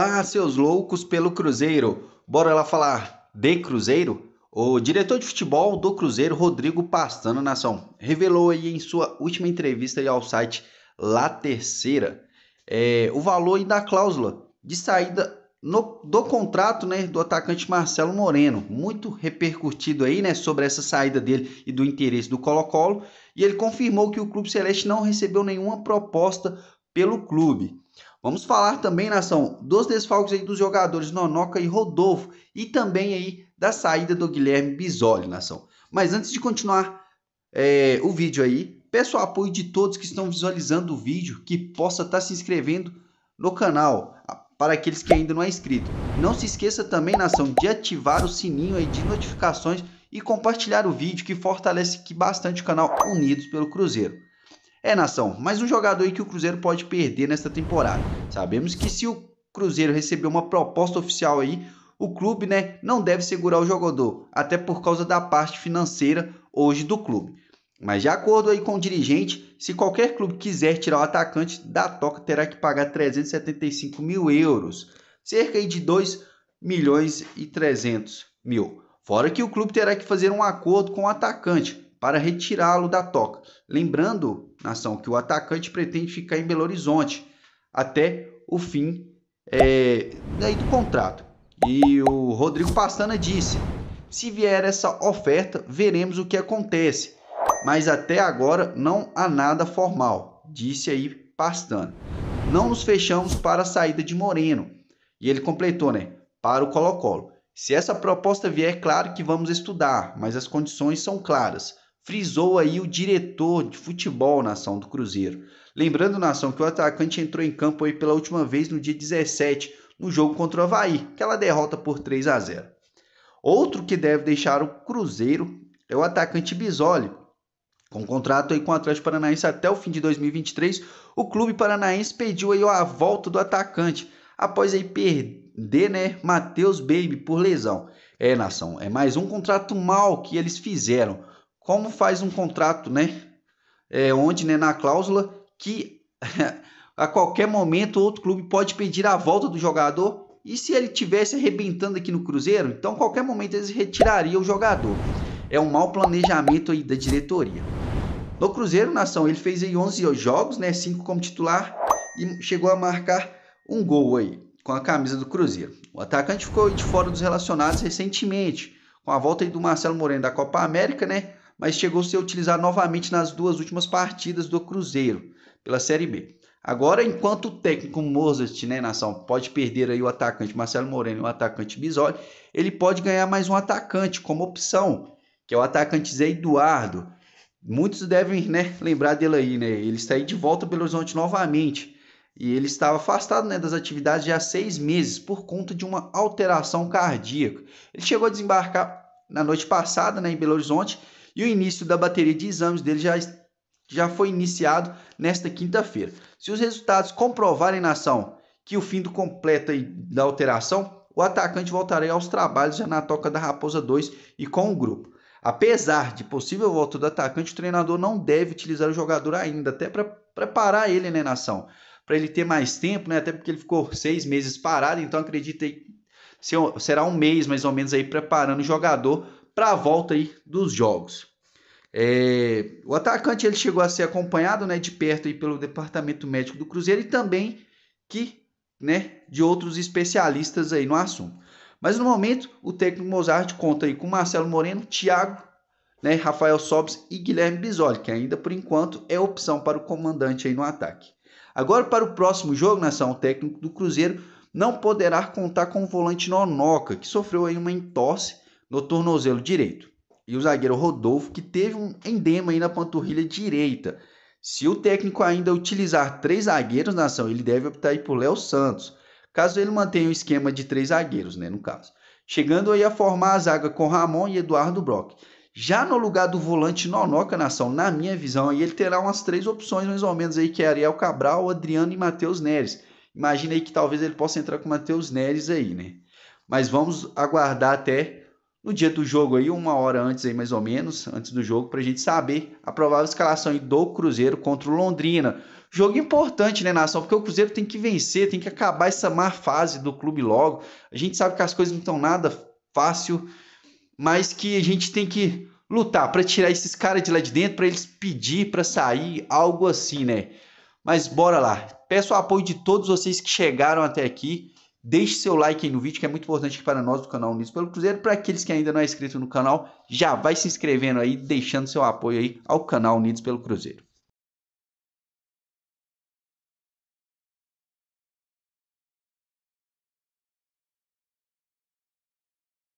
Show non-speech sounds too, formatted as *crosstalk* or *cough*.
Olá, seus loucos pelo Cruzeiro. Bora lá falar de Cruzeiro? O diretor de futebol do Cruzeiro, Rodrigo Pastano Nação, revelou aí em sua última entrevista ao site La Terceira é, o valor da cláusula de saída no, do contrato né, do atacante Marcelo Moreno. Muito repercutido aí né, sobre essa saída dele e do interesse do Colo-Colo. E ele confirmou que o Clube Celeste não recebeu nenhuma proposta pelo clube. Vamos falar também, nação, dos desfalques aí dos jogadores Nonoca e Rodolfo e também aí da saída do Guilherme Bisoli, nação. Mas antes de continuar é, o vídeo aí, peço o apoio de todos que estão visualizando o vídeo, que possa estar tá se inscrevendo no canal, para aqueles que ainda não é inscrito. Não se esqueça também, nação, de ativar o sininho aí de notificações e compartilhar o vídeo que fortalece aqui bastante o canal Unidos pelo Cruzeiro. É, nação, mais um jogador aí que o Cruzeiro pode perder nesta temporada. Sabemos que se o Cruzeiro receber uma proposta oficial aí, o clube né, não deve segurar o jogador, até por causa da parte financeira hoje do clube. Mas de acordo aí com o dirigente, se qualquer clube quiser tirar o atacante da toca, terá que pagar 375 mil euros, cerca de 2 milhões e 300 mil. Fora que o clube terá que fazer um acordo com o atacante, para retirá-lo da toca. Lembrando, nação, que o atacante pretende ficar em Belo Horizonte até o fim é, daí do contrato. E o Rodrigo Pastana disse: se vier essa oferta, veremos o que acontece. Mas até agora não há nada formal, disse aí Pastana. Não nos fechamos para a saída de Moreno. E ele completou, né? Para o Colo-Colo. Se essa proposta vier, claro que vamos estudar, mas as condições são claras frisou aí o diretor de futebol na ação do Cruzeiro. Lembrando, Nação, que o atacante entrou em campo aí pela última vez no dia 17, no jogo contra o Havaí, aquela derrota por 3 a 0. Outro que deve deixar o Cruzeiro é o atacante Bisoli. Com contrato aí com o Atlético Paranaense até o fim de 2023, o clube paranaense pediu aí a volta do atacante, após aí perder, né, Matheus Baby por lesão. É, Nação, é mais um contrato mal que eles fizeram como faz um contrato, né? É, onde, né, na cláusula que *laughs* a qualquer momento outro clube pode pedir a volta do jogador. E se ele tivesse arrebentando aqui no Cruzeiro, então qualquer momento eles retirariam o jogador. É um mau planejamento aí da diretoria. No Cruzeiro, Nação, ele fez aí 11 jogos, né, 5 como titular e chegou a marcar um gol aí com a camisa do Cruzeiro. O atacante ficou de fora dos relacionados recentemente, com a volta aí do Marcelo Moreno da Copa América, né? mas chegou a ser utilizado novamente nas duas últimas partidas do Cruzeiro pela Série B. Agora, enquanto o técnico Mozart, né, nação, pode perder aí o atacante Marcelo Moreno e o atacante Bisoli, ele pode ganhar mais um atacante como opção, que é o atacante Zé Eduardo. Muitos devem né, lembrar dele aí, né? Ele está aí de volta a Belo Horizonte novamente. E ele estava afastado né, das atividades já há seis meses por conta de uma alteração cardíaca. Ele chegou a desembarcar na noite passada né, em Belo Horizonte e o início da bateria de exames dele já, já foi iniciado nesta quinta-feira. Se os resultados comprovarem na ação que o fim do completo da alteração, o atacante voltará aos trabalhos já na toca da Raposa 2 e com o grupo. Apesar de possível volta do atacante, o treinador não deve utilizar o jogador ainda, até para preparar ele né, na ação, para ele ter mais tempo, né, até porque ele ficou seis meses parado, então acredita que será um mês mais ou menos aí preparando o jogador para a volta aí dos jogos. É, o atacante ele chegou a ser acompanhado né, de perto aí pelo departamento médico do Cruzeiro e também que né, de outros especialistas aí no assunto. Mas no momento o técnico Mozart conta aí com Marcelo Moreno, Thiago, né, Rafael Sobes e Guilherme Bisoli, que ainda por enquanto é opção para o comandante aí no ataque. Agora para o próximo jogo, nação, o técnico do Cruzeiro não poderá contar com o volante Nonoca, que sofreu aí uma entorse no tornozelo direito. E o zagueiro Rodolfo, que teve um endema aí na panturrilha direita. Se o técnico ainda utilizar três zagueiros na ação, ele deve optar aí por Léo Santos, caso ele mantenha o esquema de três zagueiros, né, no caso. Chegando aí a formar a zaga com Ramon e Eduardo Brock. Já no lugar do volante Nonoca na ação, na minha visão, aí ele terá umas três opções mais ou menos aí, que é Ariel Cabral, Adriano e Matheus Neres. Imagina aí que talvez ele possa entrar com Matheus Neres aí, né? Mas vamos aguardar até no dia do jogo aí, uma hora antes aí mais ou menos, antes do jogo, para a gente saber a provável escalação aí do Cruzeiro contra o Londrina. Jogo importante, né, Nação? Porque o Cruzeiro tem que vencer, tem que acabar essa má fase do clube logo. A gente sabe que as coisas não estão nada fácil, mas que a gente tem que lutar para tirar esses caras de lá de dentro, para eles pedir para sair, algo assim, né? Mas bora lá. Peço o apoio de todos vocês que chegaram até aqui Deixe seu like aí no vídeo, que é muito importante para nós do canal Unidos pelo Cruzeiro. Para aqueles que ainda não é inscrito no canal, já vai se inscrevendo aí, deixando seu apoio aí ao canal Unidos pelo Cruzeiro.